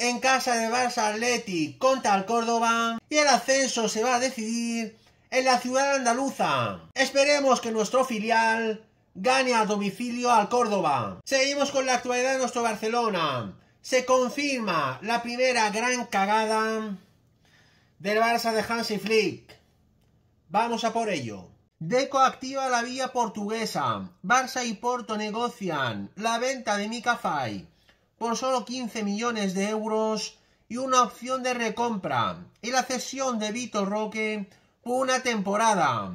en casa de Barça Atleti contra el Córdoba y el ascenso se va a decidir en la ciudad andaluza. Esperemos que nuestro filial gane a domicilio al Córdoba. Seguimos con la actualidad de nuestro Barcelona. Se confirma la primera gran cagada del Barça de Hansi Flick. Vamos a por ello. Deco activa la vía portuguesa. Barça y Porto negocian la venta de Mika por solo 15 millones de euros y una opción de recompra y la cesión de Vitor Roque por una temporada.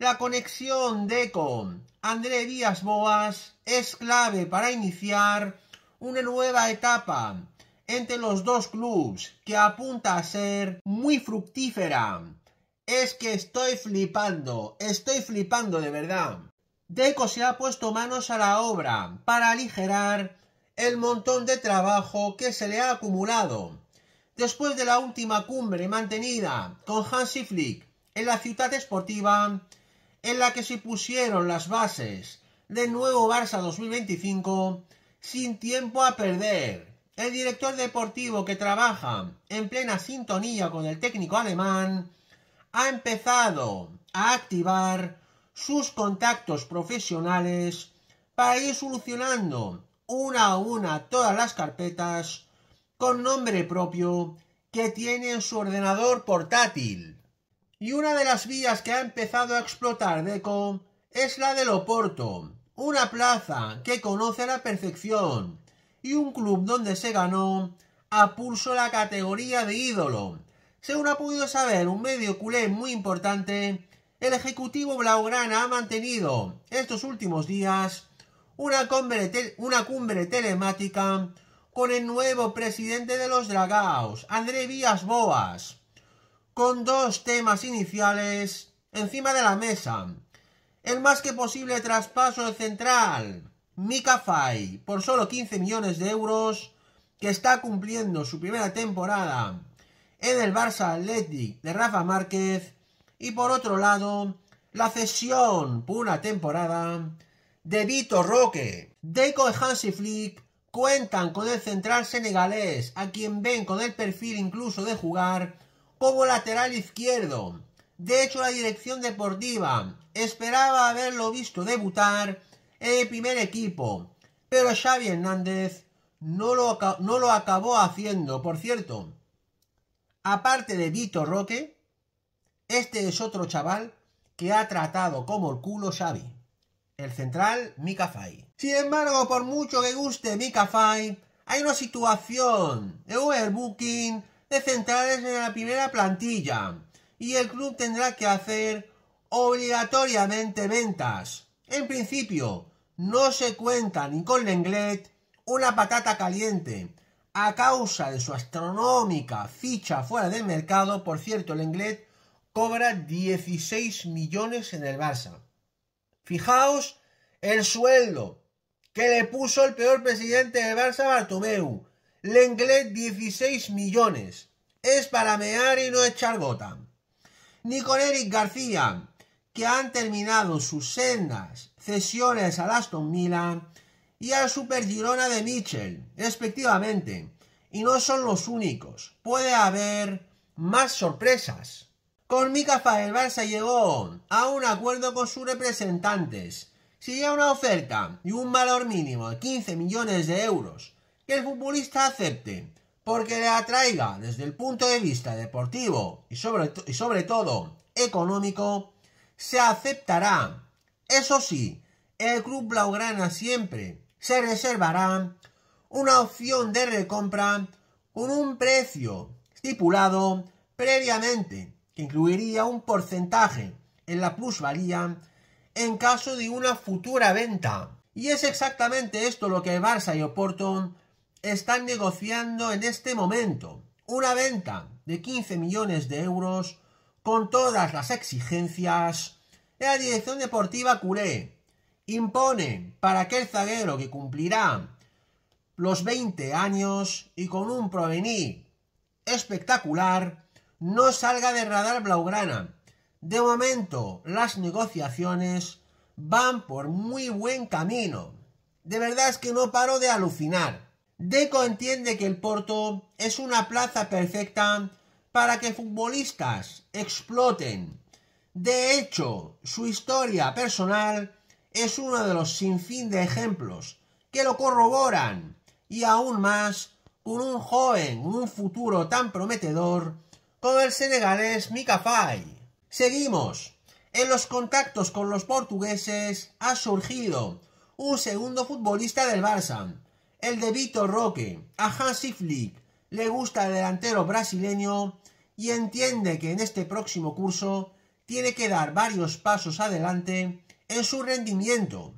La conexión de con André Díaz Boas es clave para iniciar una nueva etapa entre los dos clubes que apunta a ser muy fructífera. Es que estoy flipando, estoy flipando de verdad. Deco se ha puesto manos a la obra para aligerar el montón de trabajo que se le ha acumulado. Después de la última cumbre mantenida con Hansi Flick en la ciudad esportiva, en la que se pusieron las bases del nuevo Barça 2025, sin tiempo a perder, el director deportivo que trabaja en plena sintonía con el técnico alemán ha empezado a activar sus contactos profesionales para ir solucionando una a una todas las carpetas con nombre propio que tiene en su ordenador portátil. Y una de las vías que ha empezado a explotar Deco es la del Oporto, una plaza que conoce a la perfección y un club donde se ganó a pulso la categoría de ídolo. Según ha podido saber un medio culé muy importante, el ejecutivo Blaugrana ha mantenido estos últimos días una cumbre, una cumbre telemática con el nuevo presidente de los Dragaos, André Vías Boas, con dos temas iniciales encima de la mesa. El más que posible traspaso de central, Mika Fai, por solo 15 millones de euros, que está cumpliendo su primera temporada en el Barça Athletic de Rafa Márquez, y por otro lado, la cesión por una temporada de Vito Roque. Deco y Hansi Flick cuentan con el central senegalés, a quien ven con el perfil incluso de jugar como lateral izquierdo. De hecho, la dirección deportiva esperaba haberlo visto debutar en el primer equipo, pero Xavi Hernández no lo, no lo acabó haciendo. Por cierto, aparte de Vito Roque, este es otro chaval que ha tratado como el culo Xavi el central Mika Sin embargo, por mucho que guste Mika hay una situación de overbooking de centrales en la primera plantilla y el club tendrá que hacer obligatoriamente ventas. En principio, no se cuenta ni con Lenglet una patata caliente a causa de su astronómica ficha fuera del mercado. Por cierto, Lenglet cobra 16 millones en el Barça. Fijaos el sueldo que le puso el peor presidente de Barça, Bartomeu. Lenglet, 16 millones. Es para mear y no echar gota. Ni con Eric García, que han terminado sus sendas cesiones al Aston Milan y al Super Girona de Mitchell, respectivamente. Y no son los únicos. Puede haber más sorpresas. Con mika el Barça llegó a un acuerdo con sus representantes. Si llega una oferta y un valor mínimo de 15 millones de euros que el futbolista acepte porque le atraiga desde el punto de vista deportivo y sobre, y sobre todo económico, se aceptará. Eso sí, el club blaugrana siempre se reservará una opción de recompra con un precio estipulado previamente que incluiría un porcentaje en la plusvalía en caso de una futura venta. Y es exactamente esto lo que Barça y Oporto están negociando en este momento. Una venta de 15 millones de euros con todas las exigencias de la dirección deportiva CURÉ Impone para aquel zaguero que cumplirá los 20 años y con un provenir espectacular no salga de radar Blaugrana. De momento, las negociaciones van por muy buen camino. De verdad es que no paro de alucinar. Deco entiende que el Porto es una plaza perfecta para que futbolistas exploten. De hecho, su historia personal es uno de los sinfín de ejemplos que lo corroboran y aún más con un joven, un futuro tan prometedor con el senegalés Mika Fay. Seguimos. En los contactos con los portugueses ha surgido un segundo futbolista del Barça, el de Vitor Roque. A Hansi Flick le gusta el delantero brasileño y entiende que en este próximo curso tiene que dar varios pasos adelante en su rendimiento.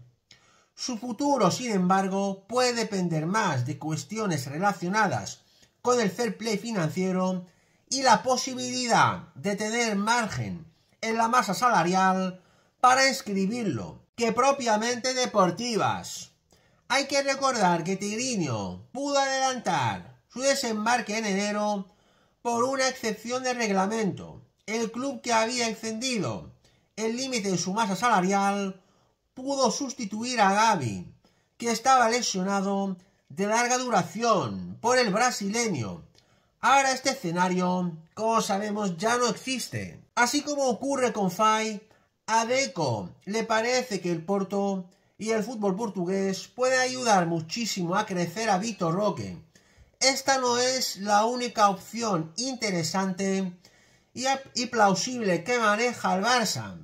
Su futuro, sin embargo, puede depender más de cuestiones relacionadas con el fair play financiero y la posibilidad de tener margen en la masa salarial para inscribirlo, que propiamente deportivas. Hay que recordar que Tigriño pudo adelantar su desembarque en enero por una excepción de reglamento. El club que había extendido el límite de su masa salarial pudo sustituir a Gaby, que estaba lesionado de larga duración por el brasileño Ahora este escenario, como sabemos, ya no existe. Así como ocurre con Fai, a Deco le parece que el Porto y el fútbol portugués puede ayudar muchísimo a crecer a Vitor Roque. Esta no es la única opción interesante y, plausible que maneja el Barça.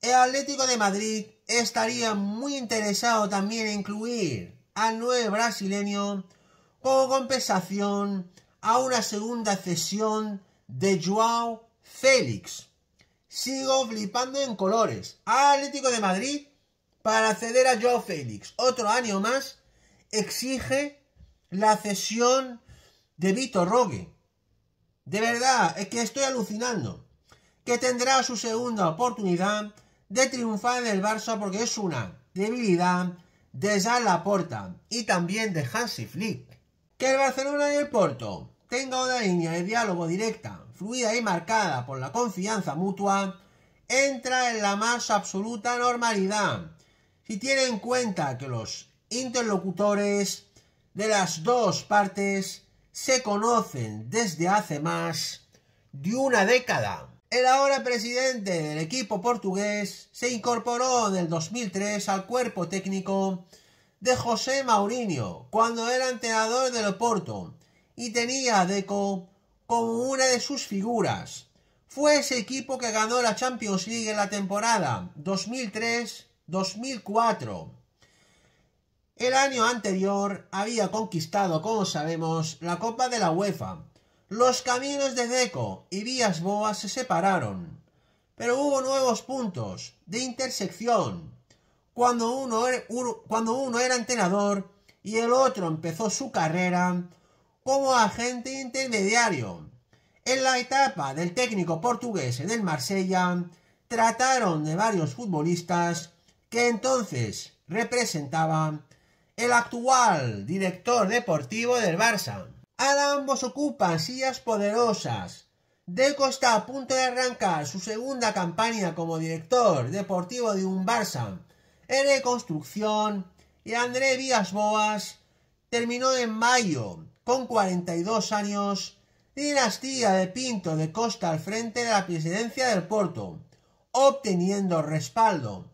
El Atlético de Madrid estaría muy interesado también en incluir al nuevo brasileño como compensación a una segunda cesión de Joao Félix. Sigo flipando en colores. Atlético de Madrid para ceder a Joao Félix. Otro año más exige la cesión de Vitor Roque. De verdad, es que estoy alucinando. Que tendrá su segunda oportunidad de triunfar en el Barça porque es una debilidad de Jean Laporta y también de Hansi Flick. Que el Barcelona y el Porto tenga una línea de diálogo directa, fluida y marcada por la confianza mutua, entra en la más absoluta normalidad. Si tiene en cuenta que los interlocutores de las dos partes se conocen desde hace más de una década. El ahora presidente del equipo portugués se incorporó en el 2003 al cuerpo técnico de José Mourinho cuando era entrenador del Oporto y tenía a Deco como una de sus figuras. Fue ese equipo que ganó la Champions League en la temporada 2003-2004. El año anterior había conquistado, como sabemos, la Copa de la UEFA. Los caminos de Deco y Vías Boas se separaron, pero hubo nuevos puntos de intersección. Cuando er, cuando uno era entrenador y el otro empezó su carrera, como agente intermediario. En la etapa del técnico portugués en el Marsella, trataron de varios futbolistas que entonces representaban el actual director deportivo del Barça. Ahora ambos ocupan sillas poderosas. Deco está a punto de arrancar su segunda campaña como director deportivo de un Barça en reconstrucción y André Díaz Boas terminó en mayo con 42 años, dinastía de Pinto de Costa al frente de la presidencia del Porto, obteniendo respaldo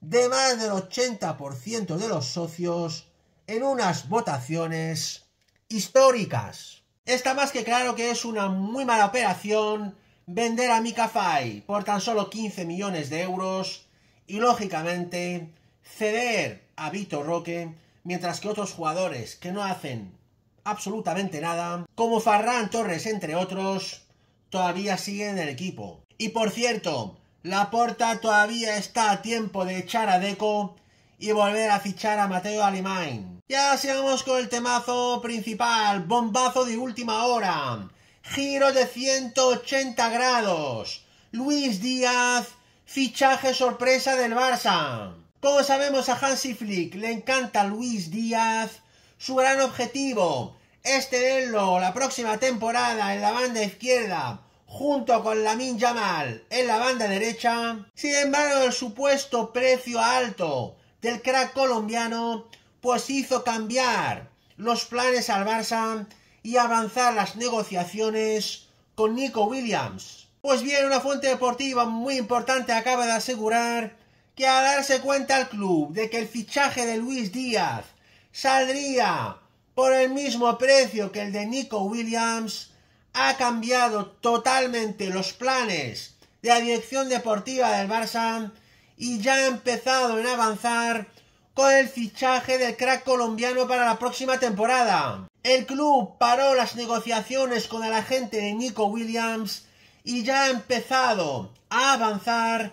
de más del 80% de los socios en unas votaciones históricas. Está más que claro que es una muy mala operación vender a Mikafai por tan solo 15 millones de euros y lógicamente ceder a Vitor Roque mientras que otros jugadores que no hacen absolutamente nada, como Farran Torres, entre otros, todavía sigue en el equipo. Y por cierto, Laporta todavía está a tiempo de echar a Deco y volver a fichar a Mateo Alemán. Ya sigamos con el temazo principal, bombazo de última hora, giro de 180 grados, Luis Díaz, fichaje sorpresa del Barça. Como sabemos a Hansi Flick le encanta Luis Díaz su gran objetivo es tenerlo la próxima temporada en la banda izquierda junto con Lamin Yamal en la banda derecha. Sin embargo, el supuesto precio alto del crack colombiano pues hizo cambiar los planes al Barça y avanzar las negociaciones con Nico Williams. Pues bien, una fuente deportiva muy importante acaba de asegurar que al darse cuenta al club de que el fichaje de Luis Díaz saldría por el mismo precio que el de Nico Williams, ha cambiado totalmente los planes de la dirección deportiva del Barça y ya ha empezado en avanzar con el fichaje del crack colombiano para la próxima temporada. El club paró las negociaciones con el agente de Nico Williams y ya ha empezado a avanzar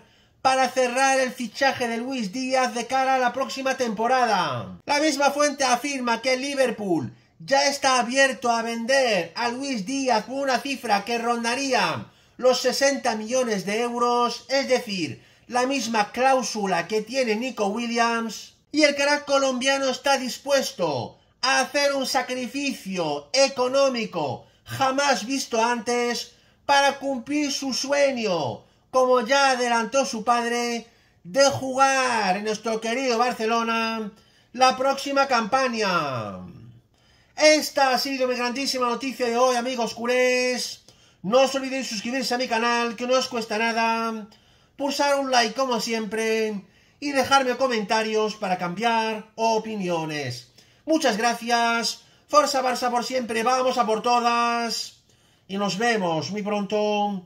para cerrar el fichaje de Luis Díaz de cara a la próxima temporada. La misma fuente afirma que Liverpool ya está abierto a vender a Luis Díaz por una cifra que rondaría los 60 millones de euros, es decir, la misma cláusula que tiene Nico Williams, y el crack colombiano está dispuesto a hacer un sacrificio económico jamás visto antes para cumplir su sueño como ya adelantó su padre, de jugar en nuestro querido Barcelona la próxima campaña. Esta ha sido mi grandísima noticia de hoy, amigos curés. No os olvidéis suscribirse a mi canal, que no os cuesta nada. Pulsar un like como siempre. Y dejarme comentarios para cambiar opiniones. Muchas gracias. Forza Barça por siempre. Vamos a por todas. Y nos vemos muy pronto